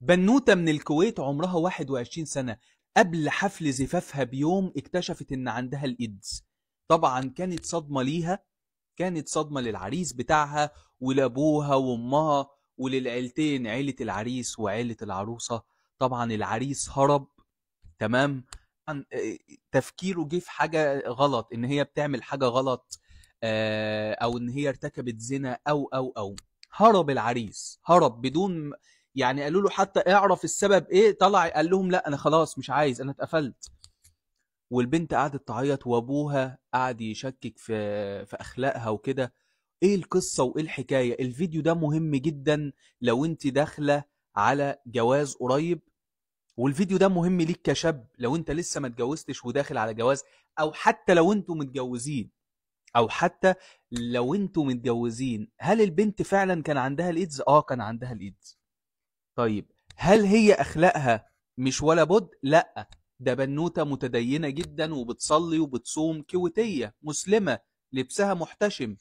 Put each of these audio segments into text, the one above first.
بنوتة من الكويت عمرها 21 سنة قبل حفل زفافها بيوم اكتشفت ان عندها الايدز طبعا كانت صدمة ليها كانت صدمة للعريس بتاعها ولابوها وامها وللعيلتين عيلة العريس وعيلة العروسة طبعا العريس هرب تمام آه، تفكيره جه في حاجة غلط ان هي بتعمل حاجة غلط آه، او ان هي ارتكبت زنا او او او هرب العريس هرب بدون يعني قالوا له حتى اعرف السبب ايه طلع قال لهم لا انا خلاص مش عايز انا اتقفلت والبنت قعدت تعيط وابوها قعد يشكك في في اخلاقها وكده ايه القصه وايه الحكايه الفيديو ده مهم جدا لو انت داخله على جواز قريب والفيديو ده مهم ليك كشاب لو انت لسه ما اتجوزتش وداخل على جواز او حتى لو انتوا متجوزين او حتى لو انتوا متجوزين هل البنت فعلا كان عندها الايدز اه كان عندها الايدز طيب هل هي اخلاقها مش ولا بد لا ده بنوته متدينه جدا وبتصلي وبتصوم كويتيه مسلمه لبسها محتشم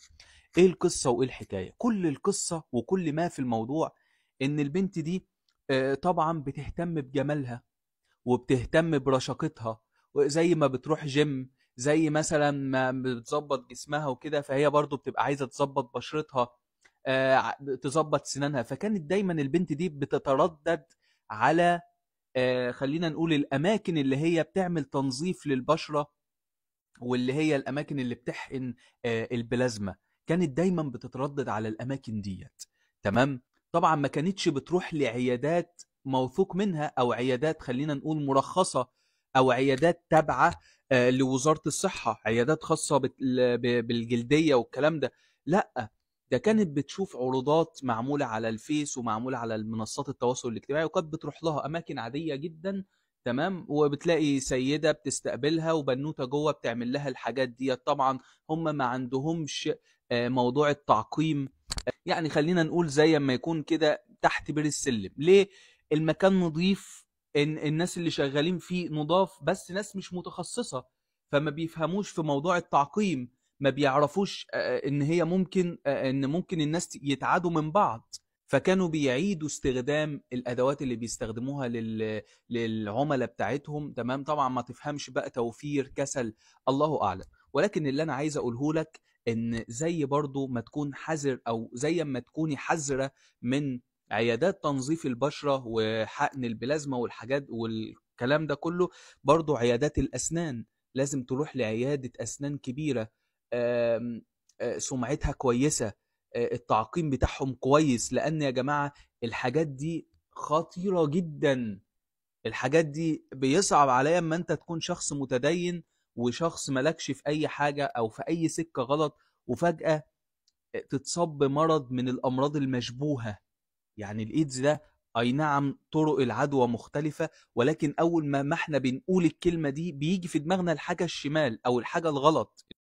ايه القصه وايه الحكايه كل القصه وكل ما في الموضوع ان البنت دي آه، طبعا بتهتم بجمالها وبتهتم برشاقتها زي ما بتروح جيم زي مثلا ما بتظبط جسمها وكده فهي برضو بتبقى عايزه تظبط بشرتها آه، تظبط سنانها فكانت دايما البنت دي بتتردد على آه، خلينا نقول الاماكن اللي هي بتعمل تنظيف للبشره واللي هي الاماكن اللي بتحقن آه، البلازما كانت دايما بتتردد على الاماكن ديت تمام طبعا ما كانتش بتروح لعيادات موثوق منها او عيادات خلينا نقول مرخصه او عيادات تابعه لوزاره الصحه عيادات خاصه بالجلديه والكلام ده لا كانت بتشوف عروضات معمولة على الفيس ومعمولة على المنصات التواصل الاجتماعي وكانت بتروح لها أماكن عادية جدا تمام وبتلاقي سيدة بتستقبلها وبنوتة جوه بتعمل لها الحاجات دي طبعا هم ما عندهمش آه، موضوع التعقيم يعني خلينا نقول زي ما يكون كده تحت بير السلم ليه المكان نظيف الناس اللي شغالين فيه نضاف بس ناس مش متخصصة فما بيفهموش في موضوع التعقيم ما بيعرفوش ان هي ممكن ان ممكن الناس يتعادوا من بعض فكانوا بيعيدوا استخدام الادوات اللي بيستخدموها لل... للعملاء بتاعتهم تمام طبعا ما تفهمش بقى توفير كسل الله اعلم ولكن اللي انا عايز اقوله لك ان زي برضو ما تكون حذر او زي ما تكوني حذره من عيادات تنظيف البشره وحقن البلازما والحاجات والكلام ده كله برضو عيادات الاسنان لازم تروح لعياده اسنان كبيره آه، سمعتها كويسه آه، التعقيم بتاعهم كويس لان يا جماعه الحاجات دي خطيره جدا الحاجات دي بيصعب عليا اما انت تكون شخص متدين وشخص مالكش في اي حاجه او في اي سكه غلط وفجاه تتصاب بمرض من الامراض المشبوهه يعني الايدز ده اي نعم طرق العدوى مختلفه ولكن اول ما, ما احنا بنقول الكلمه دي بيجي في دماغنا الحاجه الشمال او الحاجه الغلط